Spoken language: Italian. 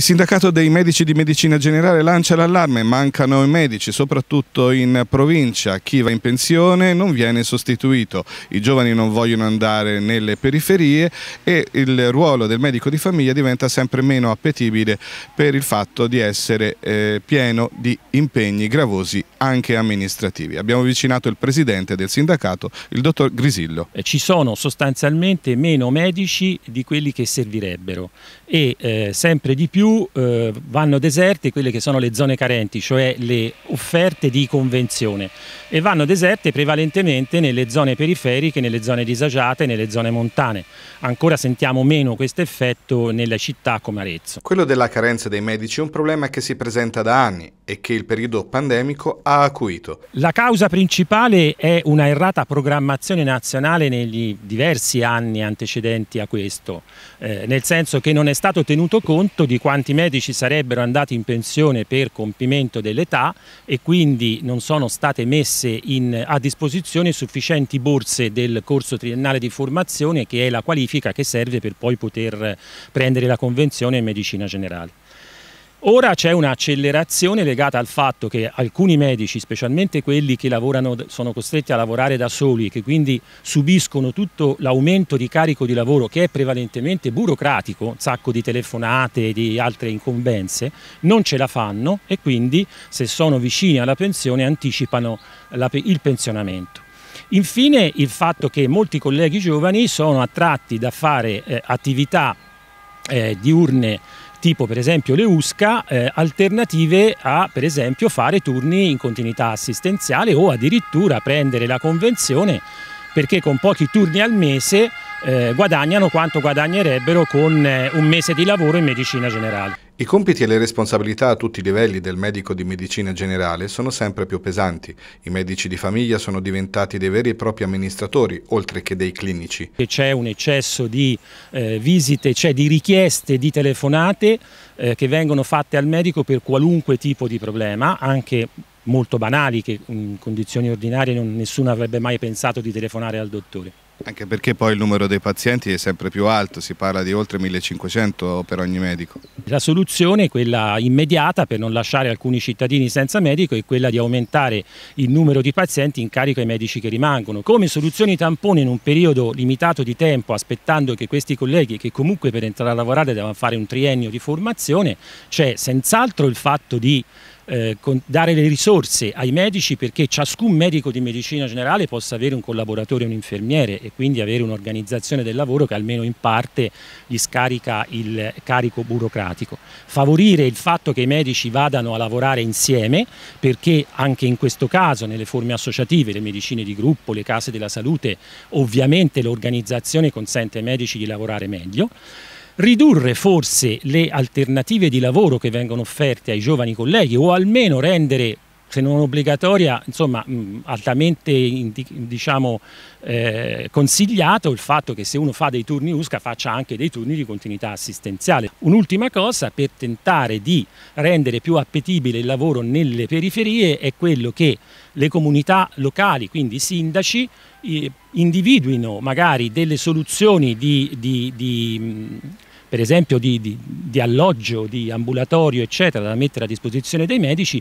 Il sindacato dei medici di medicina generale lancia l'allarme, mancano i medici, soprattutto in provincia, chi va in pensione non viene sostituito, i giovani non vogliono andare nelle periferie e il ruolo del medico di famiglia diventa sempre meno appetibile per il fatto di essere eh, pieno di impegni gravosi anche amministrativi. Abbiamo avvicinato il presidente del sindacato, il dottor Grisillo. Eh, ci sono sostanzialmente meno medici di quelli che servirebbero e eh, sempre di più eh, vanno deserte quelle che sono le zone carenti, cioè le offerte di convenzione e vanno deserte prevalentemente nelle zone periferiche, nelle zone disagiate, nelle zone montane. Ancora sentiamo meno questo effetto nelle città come Arezzo. Quello della carenza dei medici è un problema che si presenta da anni e che il periodo pandemico ha acuito. La causa principale è una errata programmazione nazionale negli diversi anni antecedenti a questo, eh, nel senso che non è stato tenuto conto di quanti tanti medici sarebbero andati in pensione per compimento dell'età e quindi non sono state messe in, a disposizione sufficienti borse del corso triennale di formazione che è la qualifica che serve per poi poter prendere la convenzione in medicina generale. Ora c'è un'accelerazione legata al fatto che alcuni medici, specialmente quelli che lavorano, sono costretti a lavorare da soli, che quindi subiscono tutto l'aumento di carico di lavoro che è prevalentemente burocratico, un sacco di telefonate e di altre incombenze, non ce la fanno e quindi se sono vicini alla pensione anticipano il pensionamento. Infine il fatto che molti colleghi giovani sono attratti da fare eh, attività eh, diurne tipo per esempio le USCA, eh, alternative a per esempio fare turni in continuità assistenziale o addirittura prendere la convenzione perché con pochi turni al mese eh, guadagnano quanto guadagnerebbero con eh, un mese di lavoro in medicina generale. I compiti e le responsabilità a tutti i livelli del medico di medicina generale sono sempre più pesanti. I medici di famiglia sono diventati dei veri e propri amministratori, oltre che dei clinici. C'è un eccesso di eh, visite, c'è di richieste di telefonate eh, che vengono fatte al medico per qualunque tipo di problema, anche molto banali che in condizioni ordinarie non, nessuno avrebbe mai pensato di telefonare al dottore. Anche perché poi il numero dei pazienti è sempre più alto, si parla di oltre 1500 per ogni medico. La soluzione, quella immediata per non lasciare alcuni cittadini senza medico, è quella di aumentare il numero di pazienti in carico ai medici che rimangono. Come soluzioni tampone in un periodo limitato di tempo, aspettando che questi colleghi, che comunque per entrare a lavorare devono fare un triennio di formazione, c'è senz'altro il fatto di eh, con, dare le risorse ai medici perché ciascun medico di medicina generale possa avere un collaboratore, un infermiere e quindi avere un'organizzazione del lavoro che almeno in parte gli scarica il carico burocratico. Favorire il fatto che i medici vadano a lavorare insieme perché anche in questo caso nelle forme associative, le medicine di gruppo, le case della salute, ovviamente l'organizzazione consente ai medici di lavorare meglio ridurre forse le alternative di lavoro che vengono offerte ai giovani colleghi o almeno rendere se non obbligatoria, insomma, altamente diciamo, eh, consigliato il fatto che se uno fa dei turni USCA faccia anche dei turni di continuità assistenziale. Un'ultima cosa per tentare di rendere più appetibile il lavoro nelle periferie è quello che le comunità locali, quindi i sindaci, individuino magari delle soluzioni di, di, di mh, per esempio di, di, di, alloggio, di ambulatorio, eccetera, da mettere a disposizione dei medici,